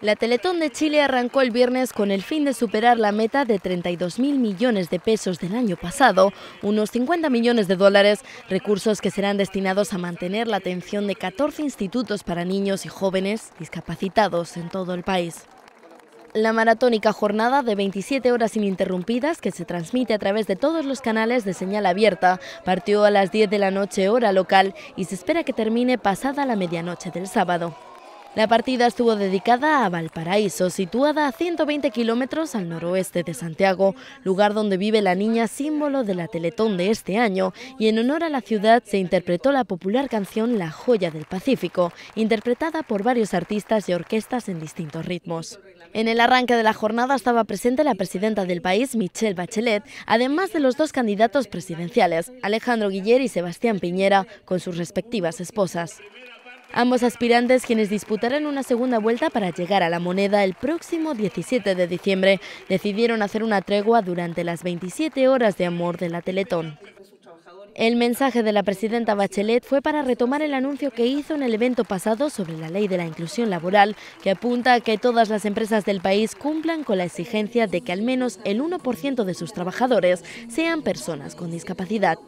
La Teletón de Chile arrancó el viernes con el fin de superar la meta de 32 mil millones de pesos del año pasado, unos 50 millones de dólares, recursos que serán destinados a mantener la atención de 14 institutos para niños y jóvenes discapacitados en todo el país. La maratónica jornada de 27 horas ininterrumpidas que se transmite a través de todos los canales de señal abierta partió a las 10 de la noche hora local y se espera que termine pasada la medianoche del sábado. La partida estuvo dedicada a Valparaíso, situada a 120 kilómetros al noroeste de Santiago, lugar donde vive la niña símbolo de la Teletón de este año, y en honor a la ciudad se interpretó la popular canción La joya del Pacífico, interpretada por varios artistas y orquestas en distintos ritmos. En el arranque de la jornada estaba presente la presidenta del país, Michelle Bachelet, además de los dos candidatos presidenciales, Alejandro Guiller y Sebastián Piñera, con sus respectivas esposas. Ambos aspirantes quienes disputarán una segunda vuelta para llegar a la moneda el próximo 17 de diciembre decidieron hacer una tregua durante las 27 horas de amor de la Teletón. El mensaje de la presidenta Bachelet fue para retomar el anuncio que hizo en el evento pasado sobre la ley de la inclusión laboral, que apunta a que todas las empresas del país cumplan con la exigencia de que al menos el 1% de sus trabajadores sean personas con discapacidad.